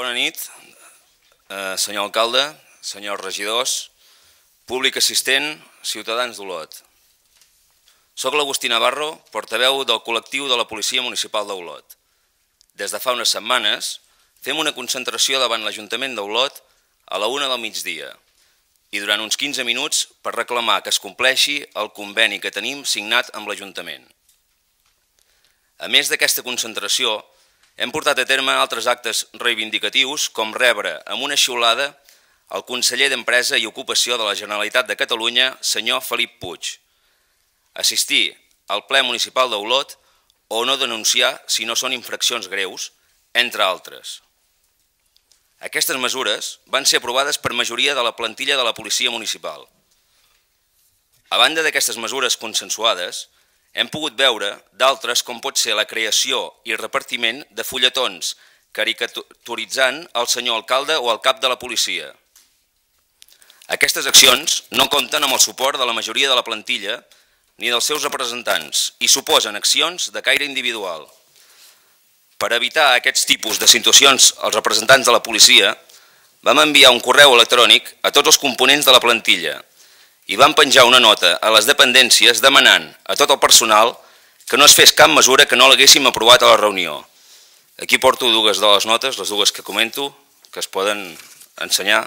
Bona nit, eh, senyor alcalde, senyors regidors, públic assistent, ciutadans d'Olot. Soc l'Agustí Navarro, portaveu del col·lectiu de la Policia Municipal d'Olot. Des de fa unes setmanes fem una concentració davant l'Ajuntament d'Olot a la una del migdia i durant uns 15 minuts per reclamar que es compleixi el conveni que tenim signat amb l'Ajuntament. A més d'aquesta concentració, hem portat a terme altres actes reivindicatius, com rebre amb una xiulada el conseller d'Empresa i Ocupació de la Generalitat de Catalunya, senyor Felip Puig, assistir al ple municipal d'Olot o no denunciar si no són infraccions greus, entre altres. Aquestes mesures van ser aprovades per majoria de la plantilla de la Policia Municipal. A banda d'aquestes mesures consensuades, hem pogut veure d'altres com pot ser la creació i repartiment de fulletons, caricaturitzant el senyor alcalde o el cap de la policia. Aquestes accions no compten amb el suport de la majoria de la plantilla ni dels seus representants i suposen accions de caire individual. Per evitar aquests tipus de situacions als representants de la policia, vam enviar un correu electrònic a tots els components de la plantilla i van penjar una nota a les dependències demanant a tot el personal que no es fes cap mesura que no l'haguéssim aprovat a la reunió. Aquí porto dues de les notes, les dues que comento, que es poden ensenyar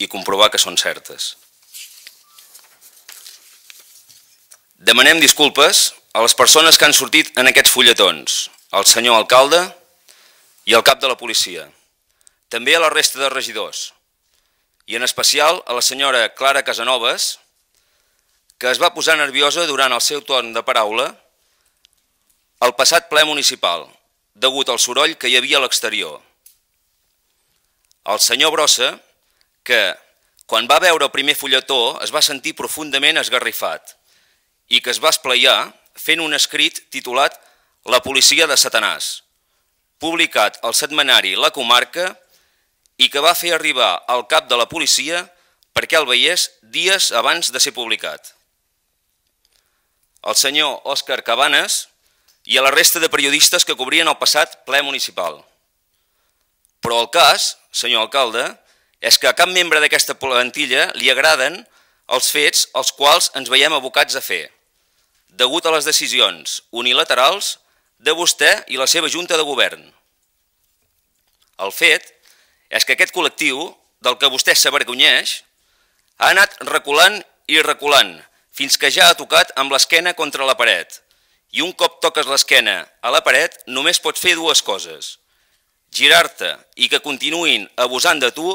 i comprovar que són certes. Demanem disculpes a les persones que han sortit en aquests fulletons, al senyor alcalde i al cap de la policia. També a la resta de regidors, i en especial a la senyora Clara Casanovas, que es va posar nerviosa durant el seu torn de paraula al passat ple municipal, degut al soroll que hi havia a l'exterior. El senyor Brossa, que, quan va veure el primer fulletó, es va sentir profundament esgarrifat i que es va esplaiar fent un escrit titulat La policia de Satanàs, publicat al setmanari La Comarca i que va fer arribar al cap de la policia perquè el veiés dies abans de ser publicat. El senyor Òscar Cabanes i a la resta de periodistes que cobrien el passat ple municipal. Però el cas, senyor alcalde, és que a cap membre d'aquesta plantilla li agraden els fets als quals ens veiem abocats a fer, degut a les decisions unilaterals de vostè i la seva junta de govern. El fet és que aquest col·lectiu, del que vostè s'avergonyeix, ha anat reculant i reculant, fins que ja ha tocat amb l'esquena contra la paret. I un cop toques l'esquena a la paret, només pots fer dues coses. Girar-te i que continuïn abusant de tu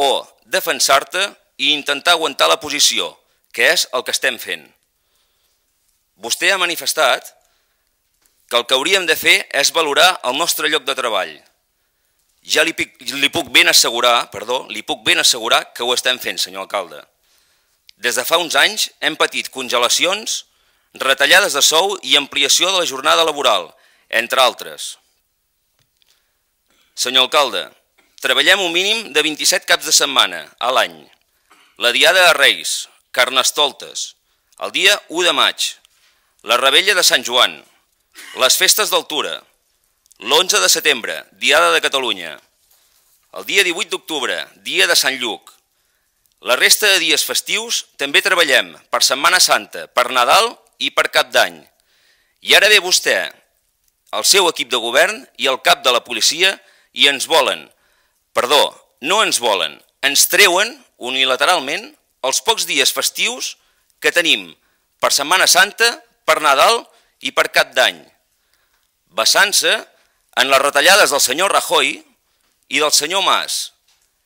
o defensar-te i intentar aguantar la posició, que és el que estem fent. Vostè ha manifestat que el que hauríem de fer és valorar el nostre lloc de treball – ja li, li puc ben assegurar, perdó, li puc ben assegurar que ho estem fent, senyor alcalde. Des de fa uns anys hem patit congelacions, retallades de sou i ampliació de la jornada laboral, entre altres. Senyor alcalde, treballem un mínim de 27 caps de setmana a l'any. La Diada de Reis, Carnestoltes, el dia 1 de maig, la Rebella de Sant Joan, les festes d'altura, L'11 de setembre, Diada de Catalunya. El dia 18 d'octubre, Dia de Sant Lluc. La resta de dies festius també treballem per Setmana Santa, per Nadal i per Cap d'Any. I ara ve vostè, el seu equip de govern i el cap de la policia i ens volen, perdó, no ens volen, ens treuen unilateralment els pocs dies festius que tenim per Setmana Santa, per Nadal i per Cap d'Any, basant-se en les retallades del senyor Rajoy i del senyor Mas,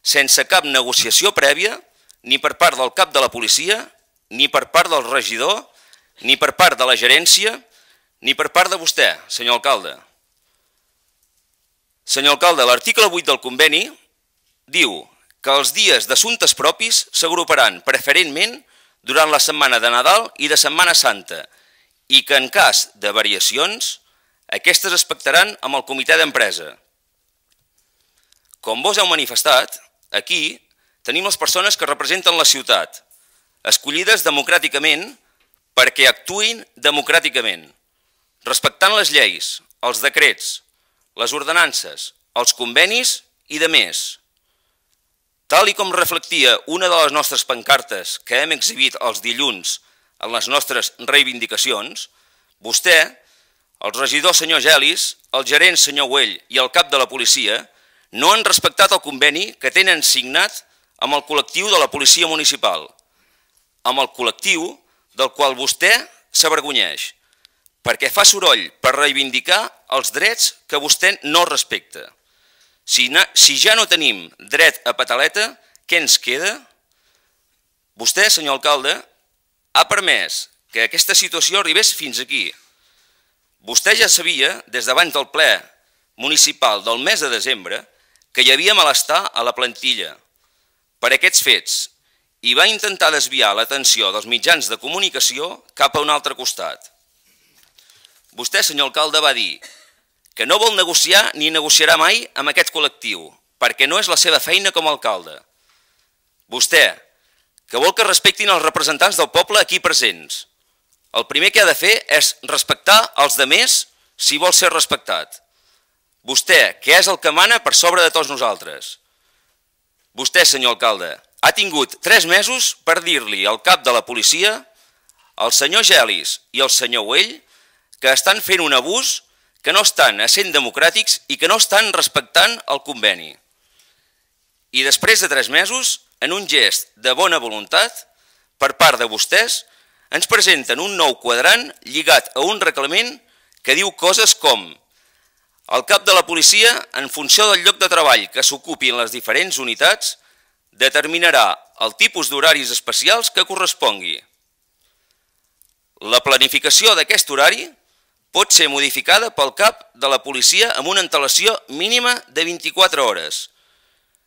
sense cap negociació prèvia, ni per part del cap de la policia, ni per part del regidor, ni per part de la gerència, ni per part de vostè, senyor alcalde. Senyor alcalde, l'article 8 del conveni diu que els dies d'assumptes propis s'agruparan preferentment durant la setmana de Nadal i de Setmana Santa i que en cas de variacions aquestes es pactaran amb el comitè d'empresa. Com vos heu manifestat, aquí tenim les persones que representen la ciutat, escollides democràticament perquè actuïn democràticament, respectant les lleis, els decrets, les ordenances, els convenis i de més. Tal i com reflectia una de les nostres pancartes que hem exhibit els dilluns en les nostres reivindicacions, vostè el regidor senyor Gelis, el gerent senyor Güell i el cap de la policia no han respectat el conveni que tenen signat amb el col·lectiu de la policia municipal, amb el col·lectiu del qual vostè s'avergonyeix, perquè fa soroll per reivindicar els drets que vostè no respecta. Si, si ja no tenim dret a pataleta, què ens queda? Vostè, senyor alcalde, ha permès que aquesta situació arribés fins aquí, Vostè ja sabia, des d'abans del ple municipal del mes de desembre, que hi havia malestar a la plantilla per aquests fets i va intentar desviar l'atenció dels mitjans de comunicació cap a un altre costat. Vostè, senyor alcalde, va dir que no vol negociar ni negociarà mai amb aquest col·lectiu, perquè no és la seva feina com a alcalde. Vostè, que vol que respectin els representants del poble aquí presents, el primer que ha de fer és respectar els de més si vol ser respectat. Vostè, que és el que mana per sobre de tots nosaltres. Vostè, senyor alcalde, ha tingut tres mesos per dir-li al cap de la policia, al senyor Gelis i al senyor Güell, que estan fent un abús, que no estan sent democràtics i que no estan respectant el conveni. I després de tres mesos, en un gest de bona voluntat, per part de vostès, ens presenten un nou quadrant lligat a un reglament que diu coses com el cap de la policia, en funció del lloc de treball que s'ocupin les diferents unitats, determinarà el tipus d'horaris especials que correspongui. La planificació d'aquest horari pot ser modificada pel cap de la policia amb una antelació mínima de 24 hores.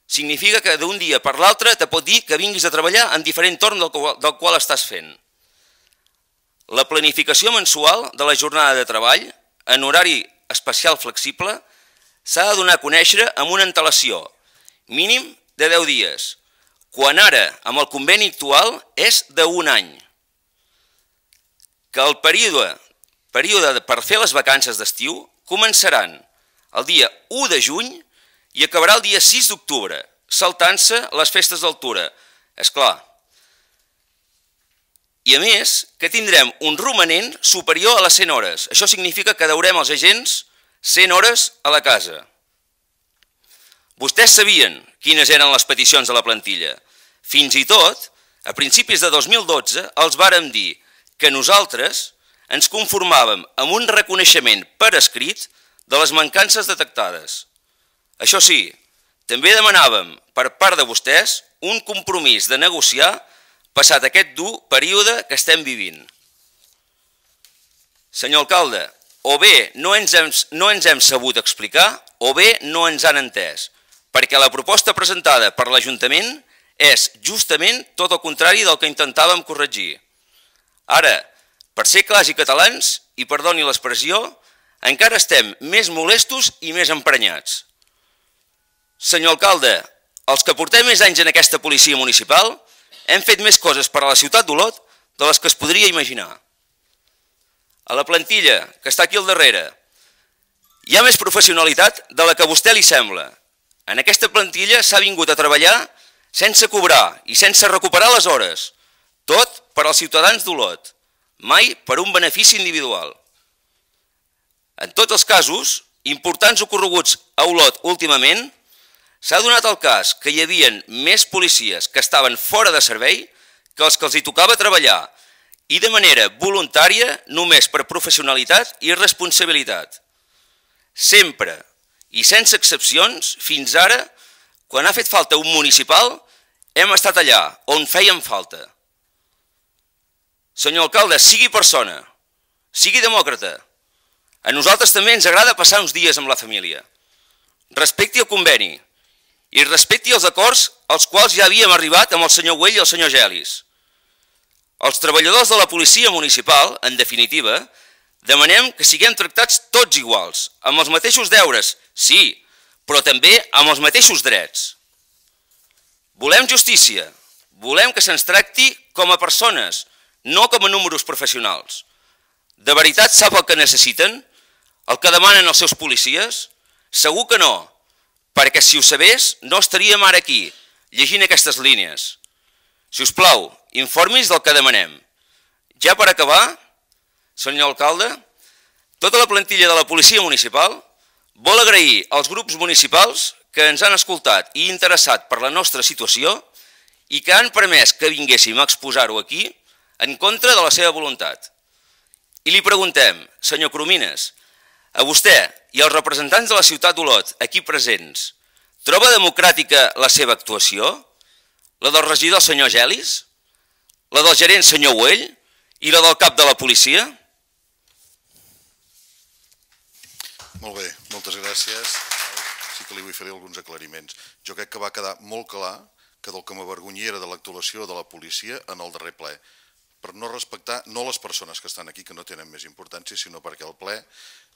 Significa que d'un dia per l'altre te pot dir que vinguis a treballar en diferent torn del qual, del qual estàs fent. La planificació mensual de la jornada de treball en horari especial flexible s'ha de donar a conèixer amb una antelació, mínim de 10 dies, quan ara, amb el conveni actual, és d'un any. Que el període, període per fer les vacances d'estiu començaran el dia 1 de juny i acabarà el dia 6 d'octubre, saltant-se les festes d'altura. És clar, i a més, que tindrem un romanent superior a les 100 hores. Això significa que deurem els agents 100 hores a la casa. Vostès sabien quines eren les peticions de la plantilla. Fins i tot, a principis de 2012, els vàrem dir que nosaltres ens conformàvem amb un reconeixement per escrit de les mancances detectades. Això sí, també demanàvem per part de vostès un compromís de negociar passat aquest dur període que estem vivint. Senyor alcalde, o bé no ens hem, no ens hem sabut explicar o bé no ens han entès, perquè la proposta presentada per l'Ajuntament és justament tot el contrari del que intentàvem corregir. Ara, per ser clars i catalans, i perdoni l'expressió, encara estem més molestos i més emprenyats. Senyor alcalde, els que portem més anys en aquesta policia municipal hem fet més coses per a la ciutat d'Olot de les que es podria imaginar. A la plantilla, que està aquí al darrere, hi ha més professionalitat de la que a vostè li sembla. En aquesta plantilla s'ha vingut a treballar sense cobrar i sense recuperar les hores. Tot per als ciutadans d'Olot, mai per un benefici individual. En tots els casos, importants ocorreguts a Olot últimament, S'ha donat el cas que hi havien més policies que estaven fora de servei que els que els hi tocava treballar i de manera voluntària només per professionalitat i responsabilitat. Sempre i sense excepcions, fins ara, quan ha fet falta un municipal, hem estat allà on fèiem falta. Senyor alcalde, sigui persona, sigui demòcrata. A nosaltres també ens agrada passar uns dies amb la família. Respecti el conveni, i respecti els acords als quals ja havíem arribat amb el senyor Güell i el senyor Gelis. Els treballadors de la policia municipal, en definitiva, demanem que siguem tractats tots iguals, amb els mateixos deures, sí, però també amb els mateixos drets. Volem justícia, volem que se'ns tracti com a persones, no com a números professionals. De veritat sap el que necessiten? El que demanen els seus policies? Segur que no, perquè si ho sabés no estaríem ara aquí, llegint aquestes línies. Si us plau, informis del que demanem. Ja per acabar, senyor alcalde, tota la plantilla de la policia municipal vol agrair als grups municipals que ens han escoltat i interessat per la nostra situació i que han permès que vinguéssim a exposar-ho aquí en contra de la seva voluntat. I li preguntem, senyor Cromines, a vostè i als representants de la ciutat d'Olot, aquí presents, troba democràtica la seva actuació? La del regidor senyor Gelis? La del gerent senyor Güell? I la del cap de la policia? Molt bé, moltes gràcies. Sí que li vull fer alguns aclariments. Jo crec que va quedar molt clar que del que m'avergonyi era de l'actuació de la policia en el darrer ple per no respectar no les persones que estan aquí, que no tenen més importància, sinó perquè el ple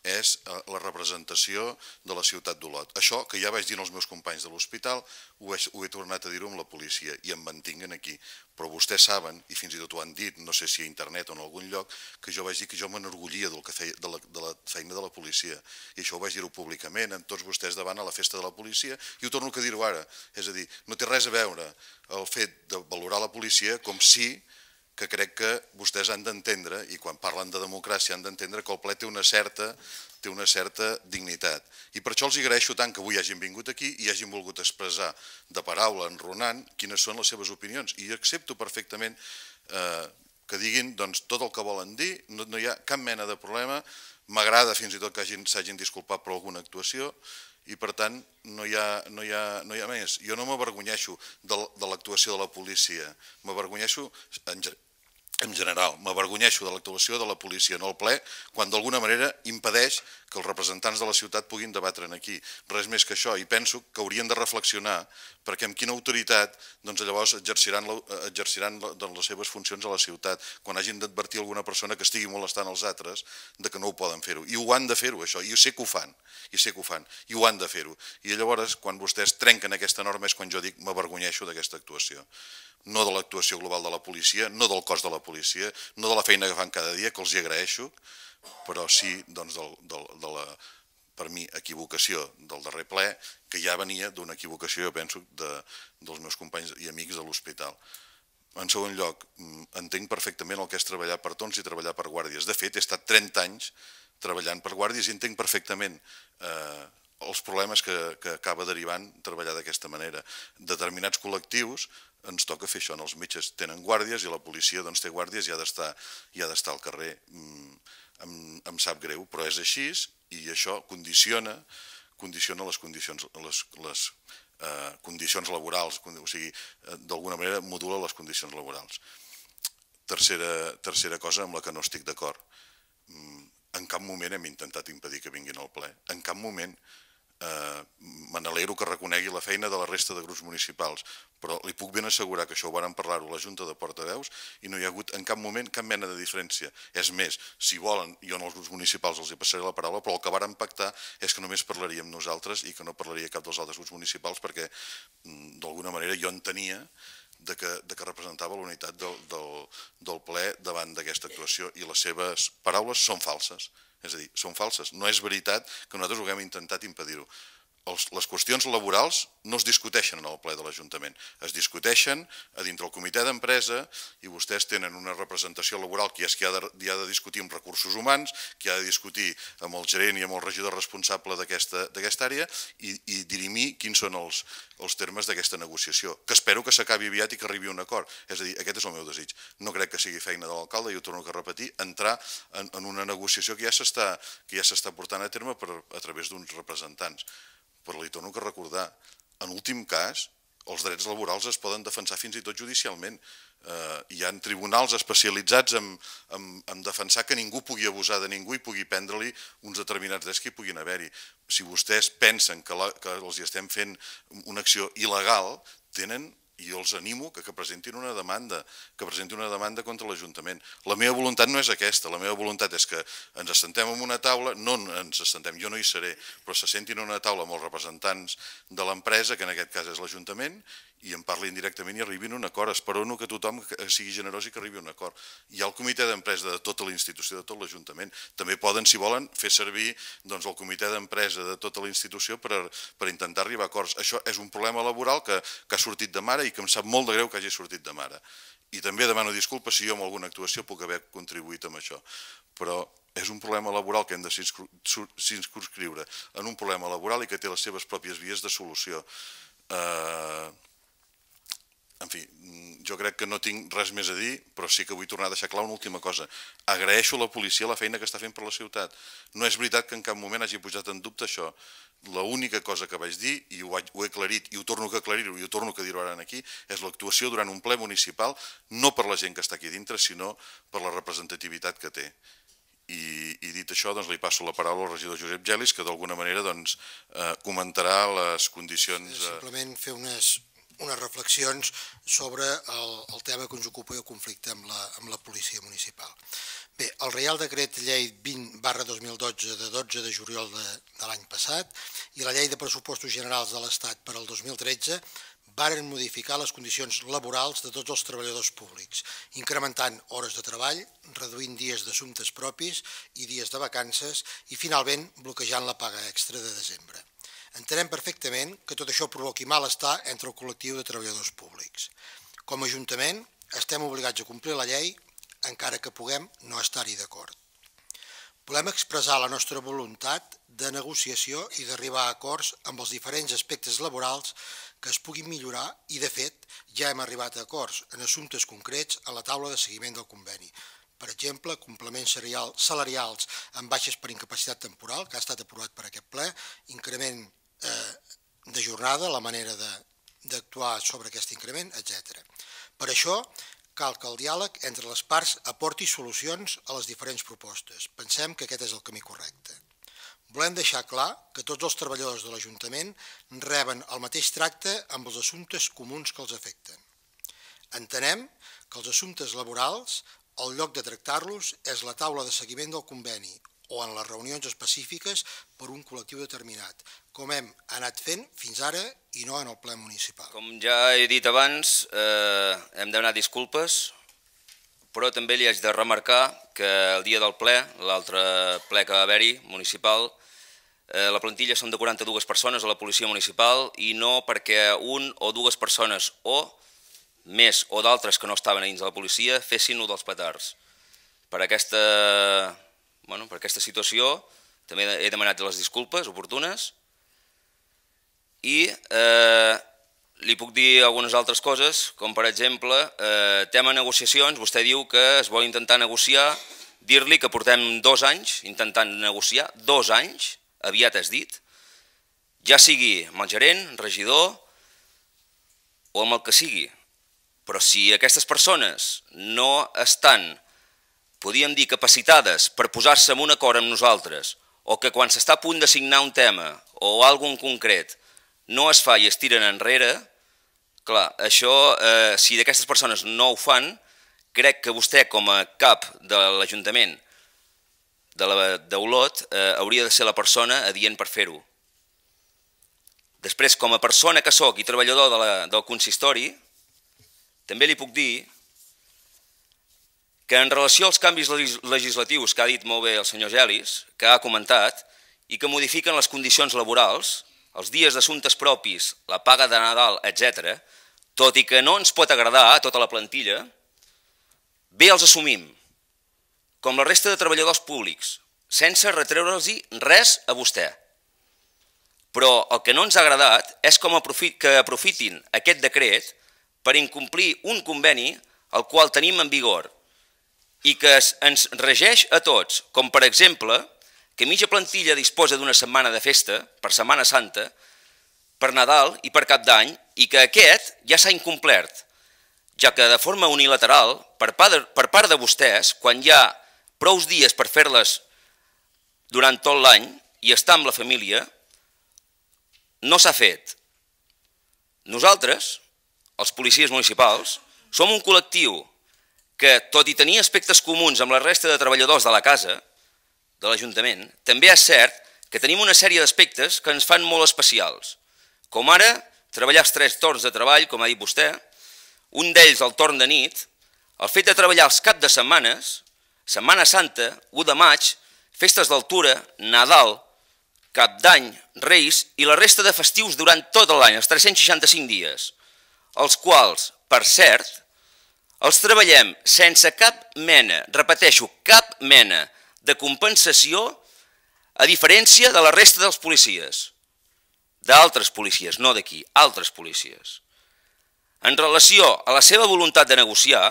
és eh, la representació de la ciutat d'Olot. Això, que ja vaig dir als meus companys de l'hospital, ho, ho he tornat a dir-ho amb la policia i em mantinguen aquí. Però vostès saben, i fins i tot ho han dit, no sé si a internet o en algun lloc, que jo vaig dir que jo m'enorgullia de, de la feina de la policia. I això ho vaig dir-ho públicament, amb tots vostès davant a la festa de la policia, i ho torno a dir-ho ara. És a dir, no té res a veure el fet de valorar la policia com si que crec que vostès han d'entendre, i quan parlen de democràcia han d'entendre que el ple té una certa té una certa dignitat. I per això els agraeixo tant que avui hagin vingut aquí i hagin volgut expressar de paraula, en Ronan quines són les seves opinions. I accepto perfectament eh, que diguin doncs, tot el que volen dir, no, no hi ha cap mena de problema, m'agrada fins i tot que s'hagin disculpat per alguna actuació, i per tant no hi ha, no hi ha, no hi ha més. Jo no m'avergonyeixo de l'actuació de la policia, m'avergonyeixo en, en general, m'avergonyeixo de l'actuació de la policia, no el ple, quan d'alguna manera impedeix que els representants de la ciutat puguin debatre aquí. Res més que això, i penso que haurien de reflexionar perquè amb quina autoritat doncs, llavors exerciran, exerciran doncs, les seves funcions a la ciutat, quan hagin d'advertir alguna persona que estigui molestant els altres de que no ho poden fer-ho. I ho han de fer-ho, això, i sé que ho fan, i sé que ho fan, i ho han de fer-ho. I llavors, quan vostès trenquen aquesta norma és quan jo dic m'avergonyeixo d'aquesta actuació no de l'actuació global de la policia, no del cos de la policia, no de la feina que fan cada dia, que els hi agraeixo, però sí doncs, del, del, de la, per mi, equivocació del darrer ple, que ja venia d'una equivocació, jo penso, de, dels meus companys i amics de l'hospital. En segon lloc, mm, entenc perfectament el que és treballar per tons i treballar per guàrdies. De fet, he estat 30 anys treballant per guàrdies i entenc perfectament eh, els problemes que, que acaba derivant treballar d'aquesta manera. Determinats col·lectius ens toca fer això. Els metges tenen guàrdies i la policia doncs, té guàrdies i ha d'estar al carrer. Mm em, em sap greu, però és així i això condiciona condiciona les condicions, les, les eh, condicions laborals, o sigui, eh, d'alguna manera modula les condicions laborals. Tercera, tercera cosa amb la que no estic d'acord. Mm, en cap moment hem intentat impedir que vinguin al ple. En cap moment eh, me n'alegro que reconegui la feina de la resta de grups municipals, però li puc ben assegurar que això ho varen parlar-ho la Junta de Portaveus i no hi ha hagut en cap moment cap mena de diferència. És més, si volen, jo en els grups municipals els hi passaré la paraula, però el que varen pactar és que només parlaríem nosaltres i que no parlaria cap dels altres grups municipals perquè mm, d'alguna manera jo entenia de que, de que representava la unitat del, del, del ple davant d'aquesta actuació i les seves paraules són falses. És a dir, són falses. No és veritat que nosaltres ho haguem intentat impedir-ho els, les qüestions laborals no es discuteixen en el ple de l'Ajuntament, es discuteixen a dintre del comitè d'empresa i vostès tenen una representació laboral que és qui ha de, qui ha de discutir amb recursos humans, qui ha de discutir amb el gerent i amb el regidor responsable d'aquesta àrea i, i dirimir quins són els, els termes d'aquesta negociació, que espero que s'acabi aviat i que arribi un acord. És a dir, aquest és el meu desig. No crec que sigui feina de l'alcalde, i ho torno a repetir, entrar en, en una negociació que ja s'està ja portant a terme per, a través d'uns representants però li torno a recordar, en últim cas, els drets laborals es poden defensar fins i tot judicialment. Eh, hi ha tribunals especialitzats en, en, en defensar que ningú pugui abusar de ningú i pugui prendre-li uns determinats drets que hi puguin haver-hi. Si vostès pensen que, la, que els hi estem fent una acció il·legal, tenen i jo els animo que, que presentin una demanda, que presentin una demanda contra l'Ajuntament. La meva voluntat no és aquesta, la meva voluntat és que ens assentem en una taula, no ens assentem, jo no hi seré, però se sentin en una taula amb els representants de l'empresa, que en aquest cas és l'Ajuntament, i en parlin directament i arribin a un acord. Esperono que tothom eh, sigui generós i que arribi a un acord. Hi ha el comitè d'empresa de tota la institució, de tot l'Ajuntament. També poden, si volen, fer servir doncs, el comitè d'empresa de tota la institució per, per intentar arribar a acords. Això és un problema laboral que, que ha sortit de mare i que em sap molt de greu que hagi sortit de mare. I també demano disculpes si jo amb alguna actuació puc haver contribuït amb això. Però és un problema laboral que hem de s'inscriure en un problema laboral i que té les seves pròpies vies de solució. Eh en fi, mm, jo crec que no tinc res més a dir, però sí que vull tornar a deixar clar una última cosa. Agraeixo a la policia la feina que està fent per la ciutat. No és veritat que en cap moment hagi posat en dubte això. L'única cosa que vaig dir, i ho, he aclarit, i ho torno a aclarir, i ho torno a dir-ho ara aquí, és l'actuació durant un ple municipal, no per la gent que està aquí dintre, sinó per la representativitat que té. I, i dit això, doncs, li passo la paraula al regidor Josep Gelis, que d'alguna manera doncs, eh, comentarà les condicions... Eh... Simplement fer unes, unes reflexions sobre el, el tema que ens ocupa i el conflicte amb la, amb la policia municipal. Bé, el Reial Decret Llei 20 barra 2012 de 12 de juliol de, de l'any passat i la Llei de Pressupostos Generals de l'Estat per al 2013 varen modificar les condicions laborals de tots els treballadors públics, incrementant hores de treball, reduint dies d'assumptes propis i dies de vacances i, finalment, bloquejant la paga extra de desembre. Entenem perfectament que tot això provoqui malestar entre el col·lectiu de treballadors públics. Com a Ajuntament, estem obligats a complir la llei, encara que puguem no estar-hi d'acord. Volem expressar la nostra voluntat de negociació i d'arribar a acords amb els diferents aspectes laborals que es puguin millorar i, de fet, ja hem arribat a acords en assumptes concrets a la taula de seguiment del conveni. Per exemple, complements salarials amb baixes per incapacitat temporal, que ha estat aprovat per aquest ple, increment Eh, de jornada, la manera d'actuar sobre aquest increment, etc. Per això cal que el diàleg entre les parts aporti solucions a les diferents propostes. Pensem que aquest és el camí correcte. Volem deixar clar que tots els treballadors de l'Ajuntament reben el mateix tracte amb els assumptes comuns que els afecten. Entenem que els assumptes laborals, el lloc de tractar-los és la taula de seguiment del conveni o en les reunions específiques per un col·lectiu determinat, com hem anat fent fins ara i no en el ple municipal. Com ja he dit abans, eh, hem de donar disculpes, però també li haig de remarcar que el dia del ple, l'altre ple que va haver-hi, municipal, eh, la plantilla són de 42 persones a la policia municipal i no perquè un o dues persones o més o d'altres que no estaven a dins de la policia fessin-ho dels petards. Per aquesta bueno, per aquesta situació també he demanat les disculpes oportunes i eh, li puc dir algunes altres coses, com per exemple, eh, tema negociacions, vostè diu que es vol intentar negociar, dir-li que portem dos anys intentant negociar, dos anys, aviat has dit, ja sigui amb el gerent, regidor o amb el que sigui. Però si aquestes persones no estan podíem dir capacitades per posar-se en un acord amb nosaltres, o que quan s'està a punt de signar un tema o algun concret no es fa i es tiren enrere, clar, això, eh, si d'aquestes persones no ho fan, crec que vostè com a cap de l'Ajuntament d'Olot eh, hauria de ser la persona adient per fer-ho. Després, com a persona que sóc i treballador de la, del consistori, també li puc dir que en relació als canvis legislatius que ha dit molt bé el senyor Gelis, que ha comentat, i que modifiquen les condicions laborals, els dies d'assumptes propis, la paga de Nadal, etc., tot i que no ens pot agradar a tota la plantilla, bé els assumim, com la resta de treballadors públics, sense retreure'ls res a vostè. Però el que no ens ha agradat és com aprofit, que aprofitin aquest decret per incomplir un conveni el qual tenim en vigor i que ens regeix a tots, com per exemple que mitja plantilla disposa d'una setmana de festa per Setmana Santa, per Nadal i per Cap d'Any i que aquest ja s'ha incomplert, ja que de forma unilateral, per part de, per part de vostès, quan hi ha prous dies per fer-les durant tot l'any i estar amb la família, no s'ha fet. Nosaltres, els policies municipals, som un col·lectiu que, tot i tenir aspectes comuns amb la resta de treballadors de la casa, de l'Ajuntament, també és cert que tenim una sèrie d'aspectes que ens fan molt especials, com ara treballar els tres torns de treball, com ha dit vostè, un d'ells el torn de nit, el fet de treballar els cap de setmanes, Setmana Santa, 1 de maig, festes d'altura, Nadal, Cap d'Any, Reis i la resta de festius durant tot l'any, els 365 dies, els quals, per cert, els treballem sense cap mena, repeteixo, cap mena de compensació a diferència de la resta dels policies. D'altres policies, no d'aquí, altres policies. En relació a la seva voluntat de negociar,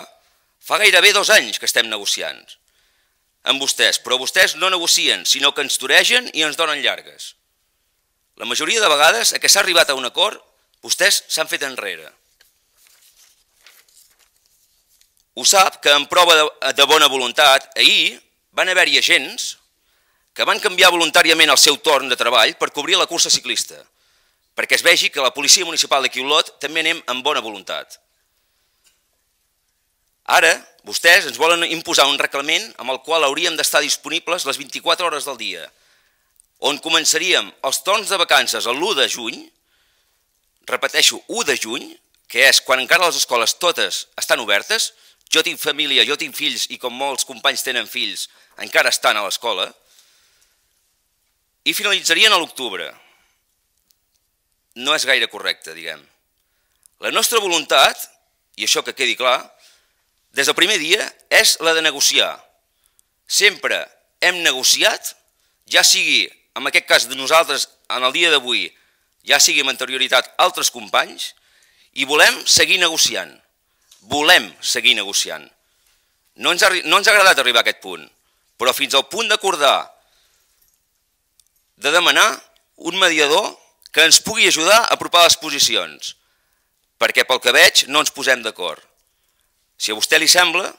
fa gairebé dos anys que estem negociant amb vostès, però vostès no negocien, sinó que ens toregen i ens donen llargues. La majoria de vegades a què s'ha arribat a un acord, vostès s'han fet enrere. Ho sap que en prova de, de bona voluntat, ahir van haver-hi agents que van canviar voluntàriament el seu torn de treball per cobrir la cursa ciclista, perquè es vegi que la policia municipal de Quiolot també anem amb bona voluntat. Ara, vostès ens volen imposar un reglament amb el qual hauríem d'estar disponibles les 24 hores del dia, on començaríem els torns de vacances l'1 de juny, repeteixo, 1 de juny, que és quan encara les escoles totes estan obertes, jo tinc família, jo tinc fills, i com molts companys tenen fills, encara estan a l'escola, i finalitzarien a l'octubre. No és gaire correcte, diguem. La nostra voluntat, i això que quedi clar, des del primer dia és la de negociar. Sempre hem negociat, ja sigui, en aquest cas de nosaltres, en el dia d'avui, ja sigui amb anterioritat altres companys, i volem seguir negociant volem seguir negociant. No ens, ha, no ens ha agradat arribar a aquest punt, però fins al punt d'acordar de demanar un mediador que ens pugui ajudar a apropar les posicions, perquè pel que veig no ens posem d'acord. Si a vostè li sembla,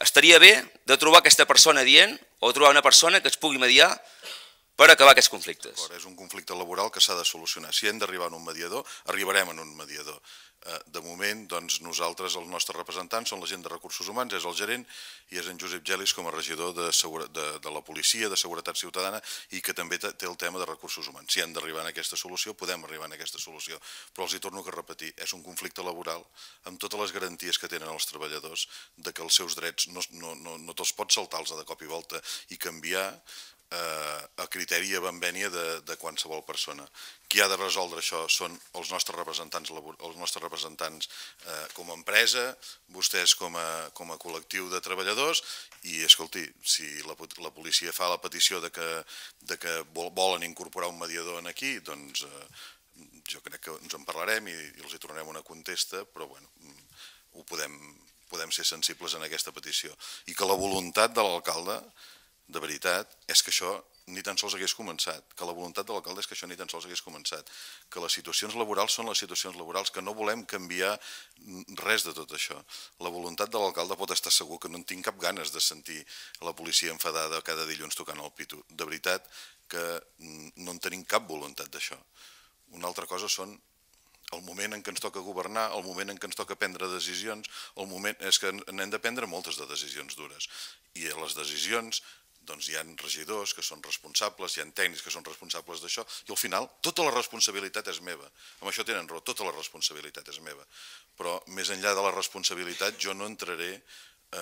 estaria bé de trobar aquesta persona dient o trobar una persona que ens pugui mediar per acabar aquests conflictes. És un conflicte laboral que s'ha de solucionar. Si hem d'arribar a un mediador, arribarem a un mediador. Eh, de moment, doncs, nosaltres, els nostres representants, són la gent de Recursos Humans, és el gerent, i és en Josep Gelis com a regidor de, segura, de, de la Policia, de Seguretat Ciutadana, i que també té el tema de Recursos Humans. Si han d'arribar a aquesta solució, podem arribar a aquesta solució. Però els hi torno a repetir, és un conflicte laboral amb totes les garanties que tenen els treballadors de que els seus drets no, no, no, no te'ls pots saltar-los de cop i volta i canviar eh, a criteri i a benvenia de, de qualsevol persona. Qui ha de resoldre això són els nostres representants, els nostres representants eh, com a empresa, vostès com a, com a col·lectiu de treballadors i, escolti, si la, la policia fa la petició de que, de que volen incorporar un mediador en aquí, doncs eh, jo crec que ens en parlarem i, i els hi tornarem una contesta, però bueno, mm, ho podem, podem ser sensibles en aquesta petició. I que la voluntat de l'alcalde de veritat és que això ni tan sols hagués començat, que la voluntat de l'alcalde és que això ni tan sols hagués començat, que les situacions laborals són les situacions laborals, que no volem canviar res de tot això. La voluntat de l'alcalde pot estar segur que no en tinc cap ganes de sentir la policia enfadada cada dilluns tocant el pitu. De veritat que no en tenim cap voluntat d'això. Una altra cosa són el moment en què ens toca governar, el moment en què ens toca prendre decisions, el moment és que n'hem de prendre moltes de decisions dures. I les decisions doncs hi ha regidors que són responsables, hi ha tècnics que són responsables d'això, i al final tota la responsabilitat és meva. Amb això tenen raó, tota la responsabilitat és meva. Però més enllà de la responsabilitat jo no entraré eh,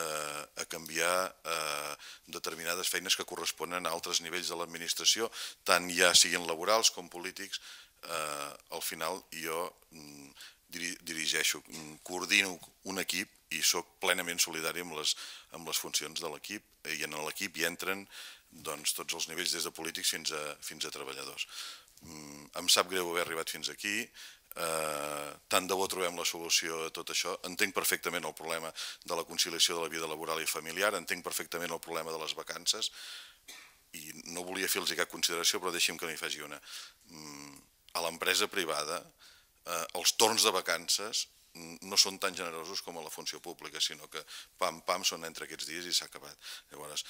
a canviar eh, determinades feines que corresponen a altres nivells de l'administració, tant ja siguin laborals com polítics, eh, al final jo mm, dirigeixo, mm, coordino un equip i sóc plenament solidari amb les, amb les funcions de l'equip eh, i en l'equip hi entren doncs, tots els nivells, des de polítics fins a, fins a treballadors. Mm, em sap greu haver arribat fins aquí, eh, tant de bo trobem la solució a tot això. Entenc perfectament el problema de la conciliació de la vida laboral i familiar, entenc perfectament el problema de les vacances, i no volia fer-los cap consideració, però deixem que n'hi faci una. Mm, a l'empresa privada, eh, els torns de vacances no són tan generosos com a la funció pública, sinó que pam, pam, són entre aquests dies i s'ha acabat. Llavors,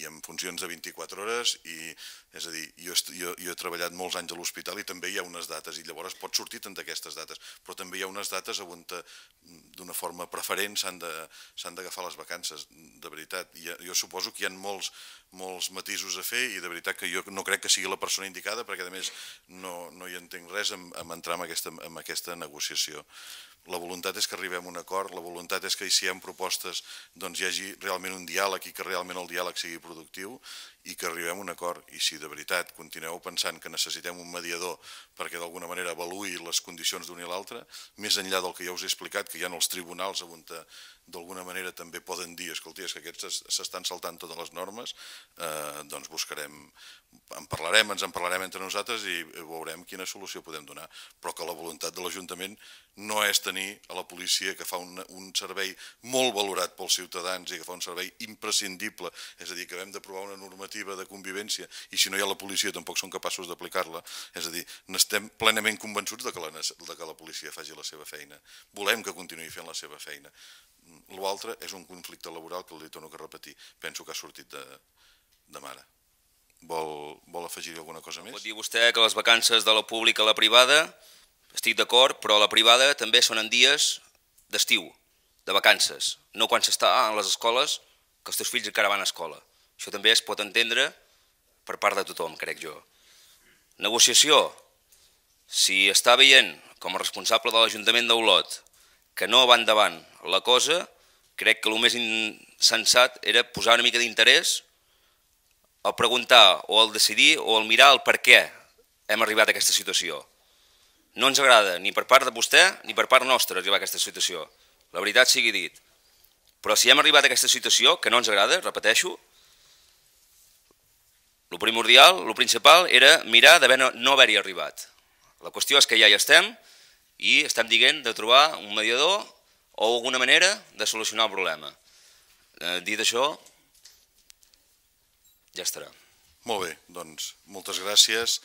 i en funcions de 24 hores, i és a dir, jo, jo, jo he treballat molts anys a l'hospital i també hi ha unes dates, i llavors pot sortir tant d'aquestes dates, però també hi ha unes dates on d'una forma preferent s'han d'agafar les vacances, de veritat. I jo suposo que hi ha molts, molts matisos a fer i de veritat que jo no crec que sigui la persona indicada perquè a més no, no hi entenc res en, en entrar en aquesta, en aquesta negociació la voluntat és que arribem a un acord, la voluntat és que si hi ha propostes doncs hi hagi realment un diàleg i que realment el diàleg sigui productiu i que arribem a un acord. I si de veritat continueu pensant que necessitem un mediador perquè d'alguna manera avaluï les condicions d'un i l'altre, més enllà del que ja us he explicat, que hi ha els tribunals on eh, d'alguna manera també poden dir, escolties que aquests s'estan saltant totes les normes, eh, doncs buscarem, en parlarem, ens en parlarem entre nosaltres i veurem quina solució podem donar. Però que la voluntat de l'Ajuntament no és tenir a la policia que fa un, un servei molt valorat pels ciutadans i que fa un servei imprescindible, és a dir, que hem d'aprovar una normativa de convivència i si no hi ha la policia tampoc són capaços d'aplicar-la, és a dir, n'estem plenament convençuts de que, la, de que la policia faci la seva feina. Volem que continuï fent la seva feina L'altre és un conflicte laboral que li torno a repetir. Penso que ha sortit de, de mare. Vol, vol afegir alguna cosa més? Pot dir vostè que les vacances de la pública a la privada, estic d'acord, però a la privada també són en dies d'estiu, de vacances, no quan s'està a les escoles, que els teus fills encara van a escola. Això també es pot entendre per part de tothom, crec jo. Negociació. Si està veient, com a responsable de l'Ajuntament d'Olot, que no va endavant la cosa, crec que el més sensat era posar una mica d'interès al preguntar o al decidir o al mirar el per què hem arribat a aquesta situació. No ens agrada ni per part de vostè ni per part nostra arribar a aquesta situació. La veritat sigui dit. Però si hem arribat a aquesta situació, que no ens agrada, repeteixo, el primordial, el principal, era mirar d'haver no, haver-hi arribat. La qüestió és que ja hi estem i estem dient de trobar un mediador o alguna manera de solucionar el problema. Eh, dit això, ja estarà. Molt bé, doncs moltes gràcies.